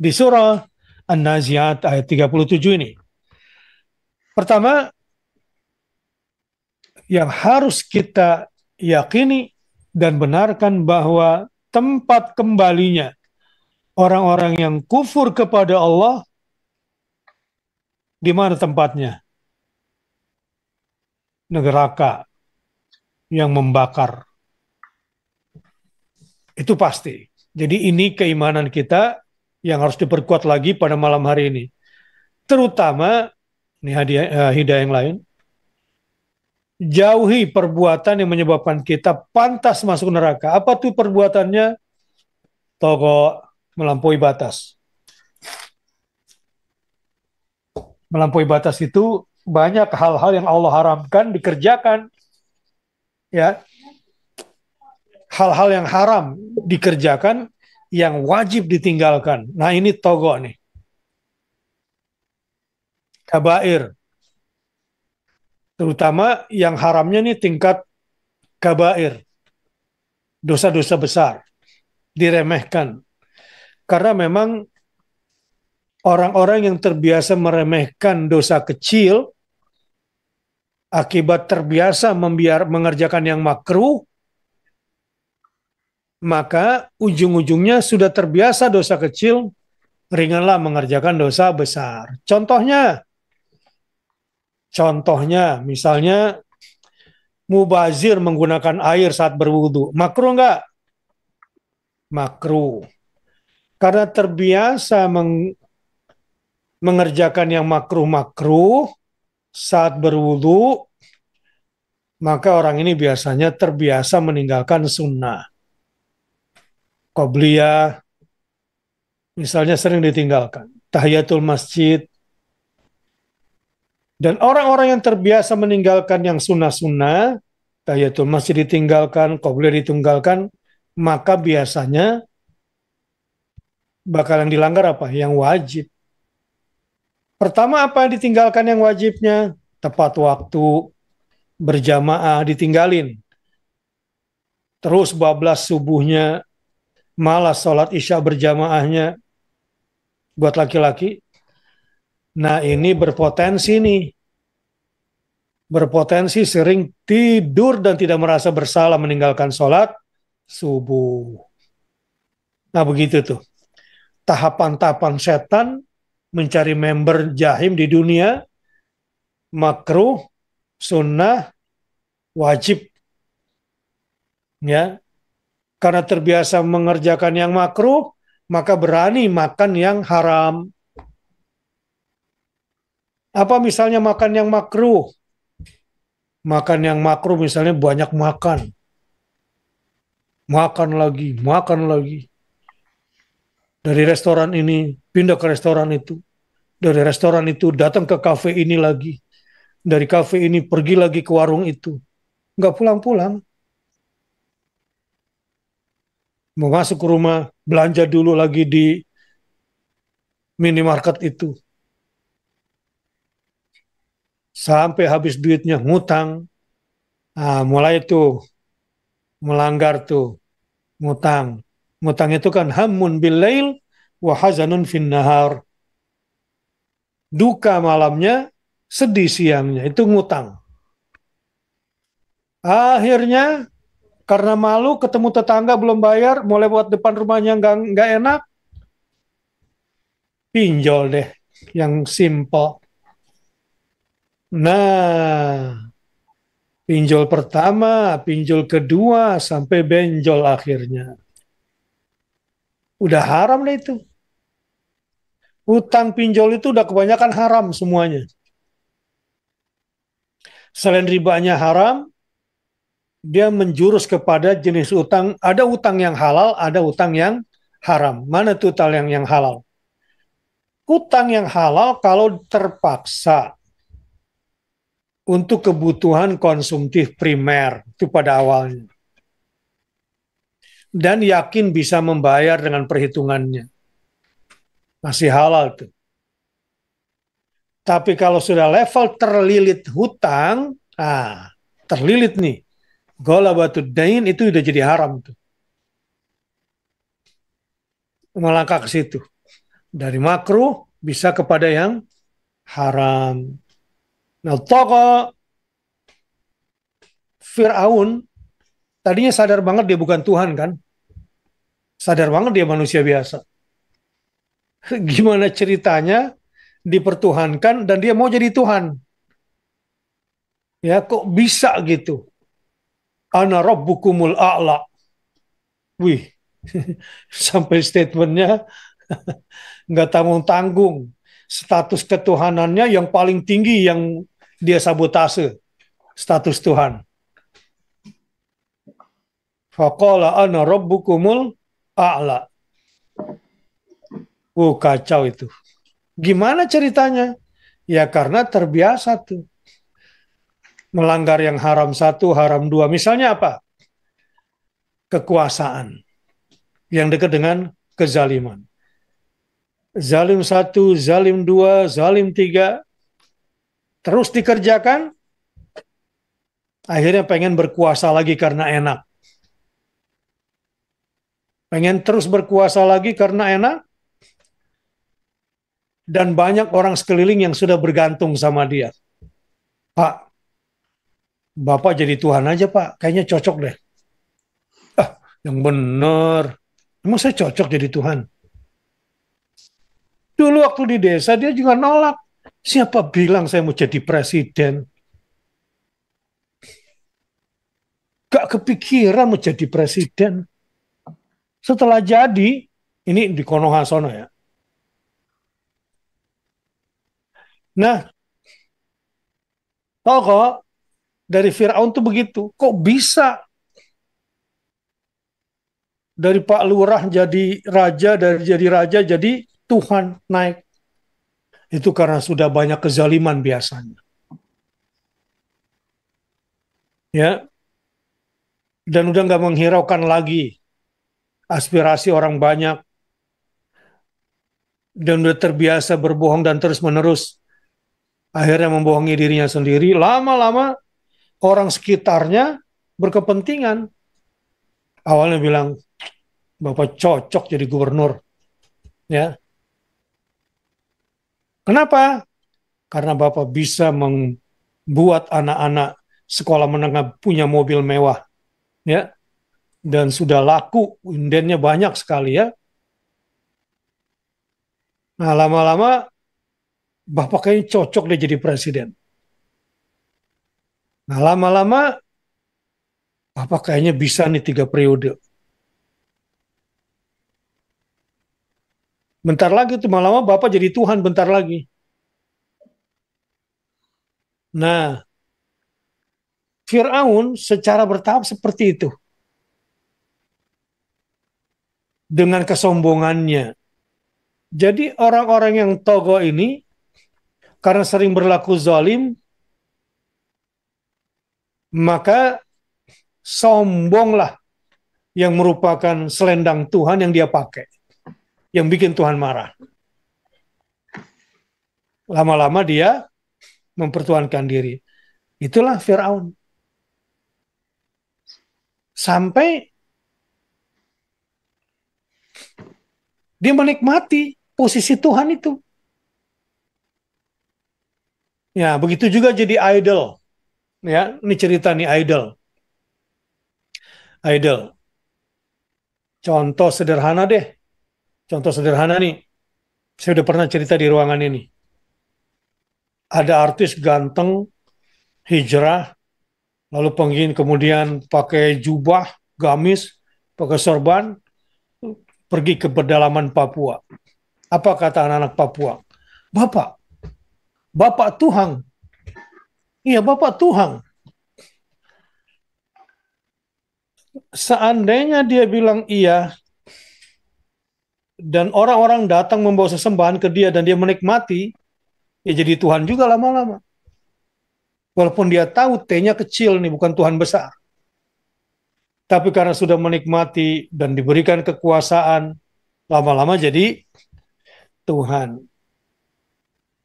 di surah An-Naziat ayat 37 ini. Pertama, yang harus kita yakini dan benarkan bahwa tempat kembalinya orang-orang yang kufur kepada Allah di mana tempatnya? negeraka yang membakar. Itu pasti. Jadi ini keimanan kita yang harus diperkuat lagi pada malam hari ini. Terutama ini hadiah, uh, hidayah yang lain. Jauhi perbuatan yang menyebabkan kita pantas masuk neraka. Apa tuh perbuatannya? Togo melampaui batas. Melampaui batas itu banyak hal-hal yang Allah haramkan dikerjakan. Ya. Hal-hal yang haram dikerjakan yang wajib ditinggalkan. Nah ini togo nih. Kabair. Terutama yang haramnya nih tingkat kabair. Dosa-dosa besar. Diremehkan. Karena memang orang-orang yang terbiasa meremehkan dosa kecil, akibat terbiasa membiar mengerjakan yang makruh, maka ujung-ujungnya sudah terbiasa dosa kecil, ringanlah mengerjakan dosa besar. Contohnya, contohnya misalnya mubazir menggunakan air saat berwudu, makruh enggak? Makruh. Karena terbiasa meng mengerjakan yang makruh-makruh saat berwudu, maka orang ini biasanya terbiasa meninggalkan sunnah. Qobliyah, misalnya sering ditinggalkan. Tahiyatul masjid. Dan orang-orang yang terbiasa meninggalkan yang sunnah-sunnah, tahiyatul masjid ditinggalkan, Qobliyah ditinggalkan, maka biasanya bakalan dilanggar apa? Yang wajib. Pertama apa yang ditinggalkan yang wajibnya? Tepat waktu, berjamaah, ditinggalin. Terus bablas subuhnya malas sholat isya berjamaahnya buat laki-laki. Nah ini berpotensi nih, berpotensi sering tidur dan tidak merasa bersalah meninggalkan sholat subuh. Nah begitu tuh. Tahapan-tahapan setan mencari member jahim di dunia, makruh, sunnah, wajib. Ya, karena terbiasa mengerjakan yang makruh, maka berani makan yang haram. Apa misalnya makan yang makruh? Makan yang makruh misalnya banyak makan. Makan lagi, makan lagi. Dari restoran ini pindah ke restoran itu. Dari restoran itu datang ke kafe ini lagi. Dari kafe ini pergi lagi ke warung itu. Nggak pulang-pulang. mau masuk ke rumah belanja dulu lagi di minimarket itu sampai habis duitnya ngutang nah, mulai itu melanggar tuh ngutang ngutang itu kan hamun bilail wahazanun hazanun finnahar duka malamnya sedih siangnya itu ngutang akhirnya karena malu ketemu tetangga belum bayar, mulai buat depan rumahnya nggak nggak enak, pinjol deh yang simple. Nah, pinjol pertama, pinjol kedua, sampai benjol akhirnya. Udah haram deh itu. Utang pinjol itu udah kebanyakan haram semuanya selain ribanya haram, dia menjurus kepada jenis utang. Ada utang yang halal, ada utang yang haram. Mana tuh utang yang yang halal? Utang yang halal kalau terpaksa untuk kebutuhan konsumtif primer itu pada awalnya. Dan yakin bisa membayar dengan perhitungannya. Masih halal tuh. Tapi kalau sudah level terlilit hutang, ah, terlilit nih Ghalabatud dain itu udah jadi haram tuh. Melangkah ke situ. Dari makruh bisa kepada yang haram. Nah, toko Fir'aun tadinya sadar banget dia bukan Tuhan kan? Sadar banget dia manusia biasa. Gimana ceritanya dipertuhankan dan dia mau jadi Tuhan? Ya, kok bisa gitu? ana rabbukumul a'la. Wih, sampai statementnya nggak tanggung-tanggung. Status ketuhanannya yang paling tinggi yang dia sabotase. Status Tuhan. Faqala ana rabbukumul a'la. Oh, kacau itu. Gimana ceritanya? Ya karena terbiasa tuh melanggar yang haram satu, haram dua. Misalnya apa? Kekuasaan yang dekat dengan kezaliman. Zalim satu, zalim dua, zalim tiga, terus dikerjakan, akhirnya pengen berkuasa lagi karena enak. Pengen terus berkuasa lagi karena enak, dan banyak orang sekeliling yang sudah bergantung sama dia. Pak, Bapak jadi Tuhan aja Pak, kayaknya cocok deh. Ah, yang benar, Emang saya cocok jadi Tuhan? Dulu waktu di desa dia juga nolak. Siapa bilang saya mau jadi presiden? Gak kepikiran mau jadi presiden. Setelah jadi, ini di Konoha sono ya. Nah, Toko dari Firaun tuh begitu. Kok bisa dari Pak Lurah jadi raja, dari jadi raja jadi Tuhan naik. Itu karena sudah banyak kezaliman biasanya. Ya. Dan udah nggak menghiraukan lagi aspirasi orang banyak. Dan udah terbiasa berbohong dan terus-menerus. Akhirnya membohongi dirinya sendiri. Lama-lama orang sekitarnya berkepentingan. Awalnya bilang, Bapak cocok jadi gubernur. Ya. Kenapa? Karena Bapak bisa membuat anak-anak sekolah menengah punya mobil mewah. Ya. Dan sudah laku, undennya banyak sekali ya. Nah, lama-lama Bapak kayaknya cocok deh jadi presiden. Nah lama-lama apa kayaknya bisa nih tiga periode. Bentar lagi tuh malam Bapak jadi Tuhan bentar lagi. Nah, Fir'aun secara bertahap seperti itu. Dengan kesombongannya. Jadi orang-orang yang togo ini, karena sering berlaku zalim, maka sombonglah yang merupakan selendang Tuhan yang dia pakai, yang bikin Tuhan marah. Lama-lama dia mempertuankan diri. Itulah Firaun. Sampai dia menikmati posisi Tuhan itu. Ya, begitu juga jadi idol ya ini cerita nih idol idol contoh sederhana deh contoh sederhana nih saya udah pernah cerita di ruangan ini ada artis ganteng hijrah lalu pengin kemudian pakai jubah gamis pakai sorban pergi ke pedalaman Papua apa kata anak-anak Papua bapak bapak Tuhan. Iya, Bapak Tuhan. Seandainya dia bilang iya, dan orang-orang datang membawa sesembahan ke dia dan dia menikmati, ya jadi Tuhan juga lama-lama. Walaupun dia tahu T-nya kecil nih, bukan Tuhan besar. Tapi karena sudah menikmati dan diberikan kekuasaan, lama-lama jadi Tuhan.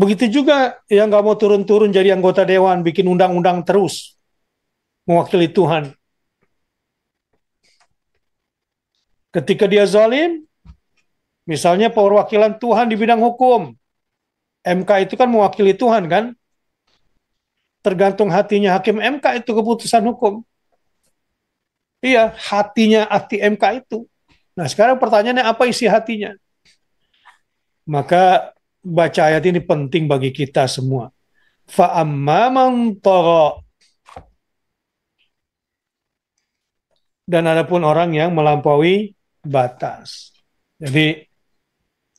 Begitu juga yang nggak mau turun-turun jadi anggota dewan, bikin undang-undang terus, mewakili Tuhan. Ketika dia zalim, misalnya perwakilan Tuhan di bidang hukum, MK itu kan mewakili Tuhan kan? Tergantung hatinya hakim MK itu keputusan hukum. Iya, hatinya hati MK itu. Nah sekarang pertanyaannya apa isi hatinya? Maka baca ayat ini penting bagi kita semua. Fa'amman toro. Dan ada pun orang yang melampaui batas. Jadi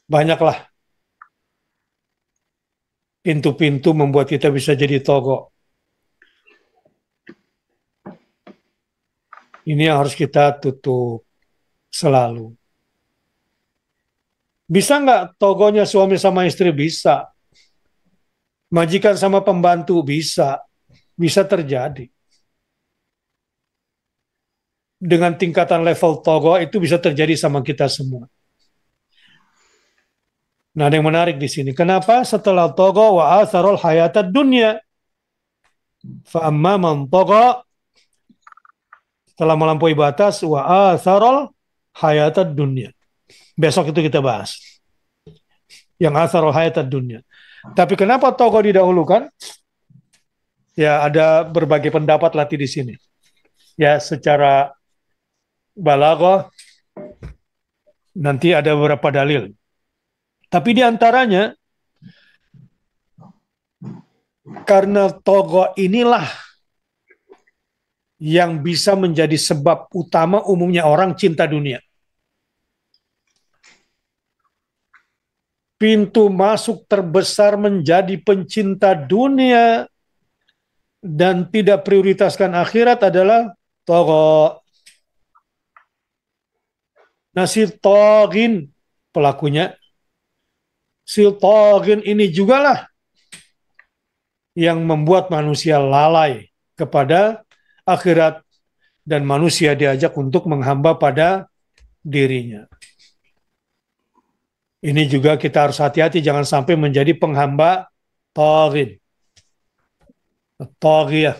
banyaklah pintu-pintu membuat kita bisa jadi toko. Ini yang harus kita tutup selalu. Bisa nggak togonya suami sama istri? Bisa. Majikan sama pembantu? Bisa. Bisa terjadi. Dengan tingkatan level togo itu bisa terjadi sama kita semua. Nah, ada yang menarik di sini. Kenapa setelah togo wa asarul hayatat dunya? Fa amma man togo setelah melampaui batas wa asarul hayatat dunya. Besok itu kita bahas. Yang asar hayat dunia. Tapi kenapa tokoh didahulukan? Ya ada berbagai pendapat lati di sini. Ya secara balago nanti ada beberapa dalil. Tapi di antaranya karena togo inilah yang bisa menjadi sebab utama umumnya orang cinta dunia. pintu masuk terbesar menjadi pencinta dunia dan tidak prioritaskan akhirat adalah togo. Nah togin pelakunya, si togin ini lah yang membuat manusia lalai kepada akhirat dan manusia diajak untuk menghamba pada dirinya. Ini juga kita harus hati-hati jangan sampai menjadi penghamba taghin. Taghiyah.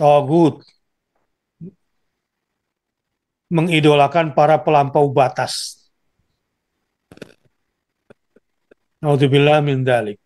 Tagut. Mengidolakan para pelampau batas. Naudzubillah min dalik.